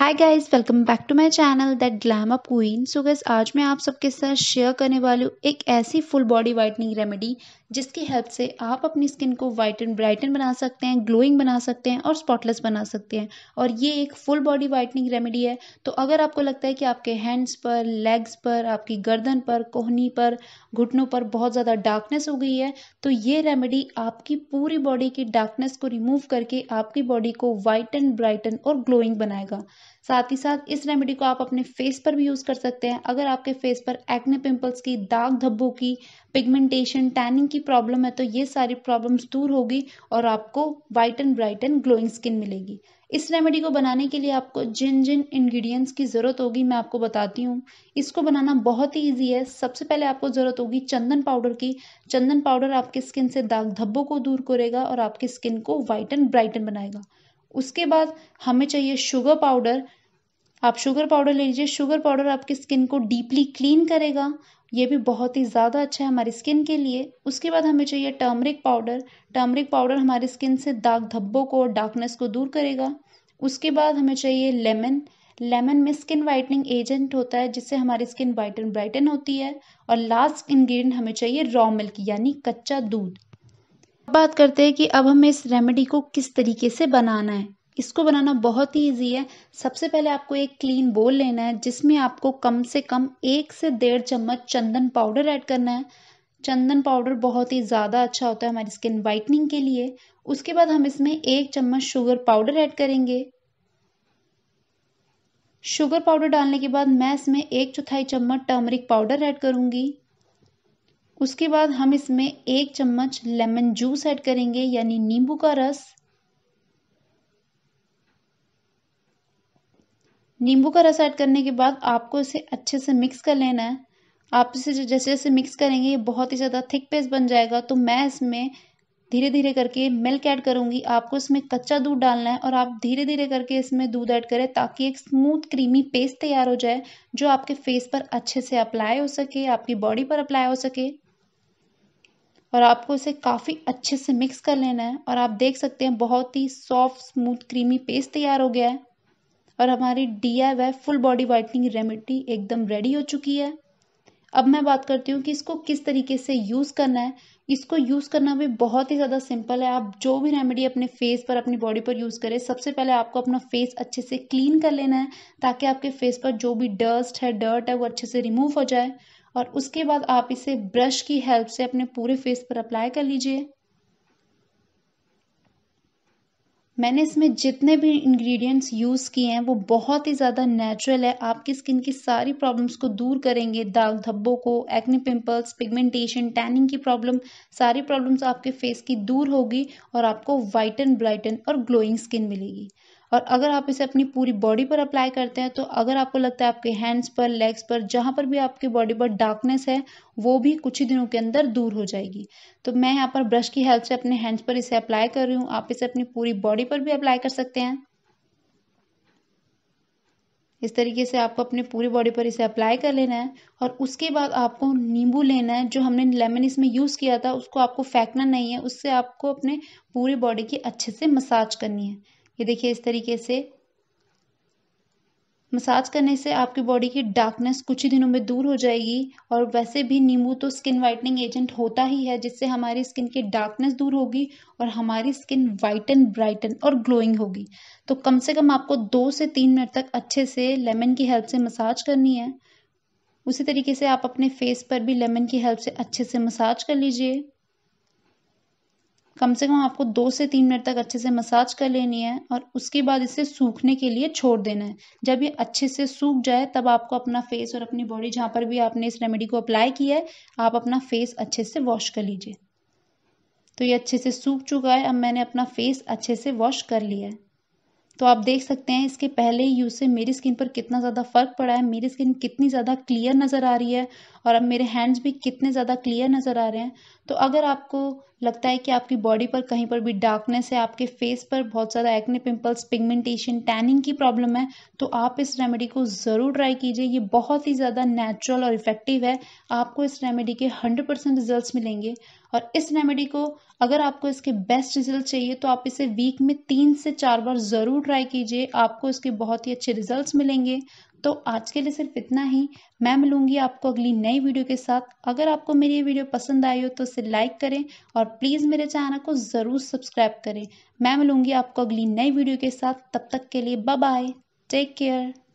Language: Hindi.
hi guys welcome back to my channel that glam up queen so guys आज मैं आप सबके साथ शेयर करने वाली हूँ एक ऐसी फुल बॉडी वाइटनिंग रेमेडी जिसकी हेल्प से आप अपनी स्किन को वाइट एंड ब्राइटन बना सकते हैं ग्लोइंग बना सकते हैं और स्पॉटलेस बना सकते हैं और ये एक फुल बॉडी वाइटनिंग रेमेडी है तो अगर आपको लगता है कि आपके हैंड्स पर लेग्स पर आपकी गर्दन पर कोहनी पर घुटनों पर बहुत ज़्यादा डार्कनेस हो गई है तो ये रेमेडी आपकी पूरी बॉडी की डार्कनेस को रिमूव करके आपकी बॉडी को वाइट एंड ब्राइटन और ग्लोइंग बनाएगा साथ ही साथ इस रेमेडी को आप अपने फेस पर भी यूज़ कर सकते हैं अगर आपके फेस पर एक्ने पिंपल्स की दाग धब्बों की पिगमेंटेशन टैनिंग की प्रॉब्लम है तो ये सारी प्रॉब्लम्स दूर होगी और आपको white and bright and glowing skin मिलेगी इस रेमेडी को बनाने के लिए आपको जिन जिन इंग्रेडिएंट्स की ज़रूरत होगी मैं आपको बताती हूँ इसको बनाना बहुत ही इजी है सबसे पहले आपको ज़रूरत होगी चंदन पाउडर की चंदन पाउडर आपकी स्किन से दाग धब्बों को दूर करेगा और आपकी स्किन को वाइट एंड ब्राइटन बनाएगा उसके बाद हमें चाहिए शुगर पाउडर आप शुगर पाउडर ले लीजिए शुगर पाउडर आपकी स्किन को डीपली क्लीन करेगा ये भी बहुत ही ज़्यादा अच्छा है हमारी स्किन के लिए उसके बाद हमें चाहिए टर्मरिक पाउडर टर्मरिक पाउडर हमारी स्किन से दाग धब्बों को और डार्कनेस को दूर करेगा उसके बाद हमें चाहिए लेमन लेमन में स्किन वाइटनिंग एजेंट होता है जिससे हमारी स्किन वाइटन ब्राइटन होती है और लास्ट इंग्रेडिएंट हमें चाहिए रॉ मिल्क यानी कच्चा दूध बात करते हैं कि अब हमें इस रेमेडी को किस तरीके से बनाना है इसको बनाना बहुत ही ईजी है सबसे पहले आपको एक क्लीन बोल लेना है जिसमें आपको कम से कम एक से डेढ़ चम्मच चंदन पाउडर ऐड करना है चंदन पाउडर बहुत ही ज़्यादा अच्छा होता है हमारी स्किन वाइटनिंग के लिए उसके बाद हम इसमें एक चम्मच शुगर पाउडर ऐड करेंगे शुगर पाउडर डालने के बाद मैं इसमें एक चौथाई चम्मच टर्मरिक पाउडर ऐड करूँगी उसके बाद हम इसमें एक चम्मच लेमन जूस ऐड करेंगे यानी नींबू का रस नींबू का रस ऐड करने के बाद आपको इसे अच्छे से मिक्स कर लेना है आप इसे जैसे जैसे मिक्स करेंगे ये बहुत ही ज़्यादा थिक पेस्ट बन जाएगा तो मैं इसमें धीरे धीरे करके मिल्क ऐड करूँगी आपको इसमें कच्चा दूध डालना है और आप धीरे धीरे करके इसमें दूध ऐड करें ताकि एक स्मूथ क्रीमी पेस्ट तैयार हो जाए जो आपके फेस पर अच्छे से अप्लाई हो सके आपकी बॉडी पर अप्लाई हो सके और आपको इसे काफ़ी अच्छे से मिक्स कर लेना है और आप देख सकते हैं बहुत ही सॉफ्ट स्मूथ क्रीमी पेस्ट तैयार हो गया है और हमारी D I full body whitening remedy एकदम रेडी हो चुकी है अब मैं बात करती हूँ कि इसको किस तरीके से यूज़ करना है इसको यूज़ करना भी बहुत ही ज़्यादा सिंपल है आप जो भी रेमेडी अपने फेस पर अपनी बॉडी पर यूज़ करें सबसे पहले आपको अपना फेस अच्छे से क्लीन कर लेना है ताकि आपके फेस पर जो भी डस्ट है डर्ट है वो अच्छे से रिमूव हो जाए और उसके बाद आप इसे ब्रश की हेल्प से अपने पूरे फेस पर अप्लाई कर लीजिए मैंने इसमें जितने भी इंग्रेडिएंट्स यूज़ किए हैं वो बहुत ही ज़्यादा नेचुरल है आपकी स्किन की सारी प्रॉब्लम्स को दूर करेंगे दाग धब्बों को एक्ने पिंपल्स पिगमेंटेशन टैनिंग की प्रॉब्लम सारी प्रॉब्लम्स आपके फेस की दूर होगी और आपको वाइटन ब्राइटन और ग्लोइंग स्किन मिलेगी और अगर आप इसे अपनी पूरी बॉडी पर अप्लाई करते हैं तो अगर आपको लगता है आपके हैंड्स पर लेग्स पर जहाँ पर भी आपकी बॉडी पर डार्कनेस है वो भी कुछ ही दिनों के अंदर दूर हो जाएगी तो मैं यहाँ पर ब्रश की हेल्प से अपने हैंड्स पर इसे अप्लाई कर रही हूँ आप इसे अपनी पूरी बॉडी पर भी अप्लाई कर सकते हैं इस तरीके से आपको अपने पूरी बॉडी पर इसे अप्लाई कर लेना है और उसके बाद आपको नींबू लेना है जो हमने लेमन इसमें यूज़ किया था उसको आपको फेंकना नहीं है उससे आपको अपने पूरी बॉडी की अच्छे से मसाज करनी है ये देखिए इस तरीके से मसाज करने से आपकी बॉडी की डार्कनेस कुछ ही दिनों में दूर हो जाएगी और वैसे भी नींबू तो स्किन वाइटनिंग एजेंट होता ही है जिससे हमारी स्किन की डार्कनेस दूर होगी और हमारी स्किन वाइटन ब्राइटन और ग्लोइंग होगी तो कम से कम आपको दो से तीन मिनट तक अच्छे से लेमन की हेल्प से मसाज करनी है उसी तरीके से आप अपने फेस पर भी लेमन की हेल्प से अच्छे से मसाज कर लीजिए कम से कम आपको दो से तीन मिनट तक अच्छे से मसाज कर लेनी है और उसके बाद इसे सूखने के लिए छोड़ देना है जब ये अच्छे से सूख जाए तब आपको अपना फेस और अपनी बॉडी जहाँ पर भी आपने इस रेमेडी को अप्लाई किया है आप अपना फेस अच्छे से वॉश कर लीजिए तो ये अच्छे से सूख चुका है अब मैंने अपना फेस अच्छे से वॉश कर लिया है तो आप देख सकते हैं इसके पहले यूज़ से मेरी स्किन पर कितना ज़्यादा फ़र्क पड़ा है मेरी स्किन कितनी ज़्यादा क्लियर नज़र आ रही है और अब मेरे हैंड्स भी कितने ज़्यादा क्लियर नज़र आ रहे हैं तो अगर आपको लगता है कि आपकी बॉडी पर कहीं पर भी डार्कनेस है आपके फेस पर बहुत ज़्यादा एक्ने पिंपल्स पिगमेंटेशन टैनिंग की प्रॉब्लम है तो आप इस रेमेडी को ज़रूर ट्राई कीजिए ये बहुत ही ज़्यादा नेचुरल और इफ़ेक्टिव है आपको इस रेमेडी के हंड्रेड परसेंट रिजल्ट मिलेंगे और इस रेमेडी को अगर आपको इसके बेस्ट रिजल्ट चाहिए तो आप इसे वीक में तीन से चार बार ज़रूर ट्राई कीजिए आपको इसके बहुत ही अच्छे रिजल्ट्स मिलेंगे तो आज के लिए सिर्फ इतना ही मैं मिलूंगी आपको अगली नई वीडियो के साथ अगर आपको मेरी ये वीडियो पसंद आई हो तो इसे लाइक करें और प्लीज़ मेरे चैनल को ज़रूर सब्सक्राइब करें मैं मिलूंगी आपको अगली नई वीडियो के साथ तब तक के लिए बाय टेक केयर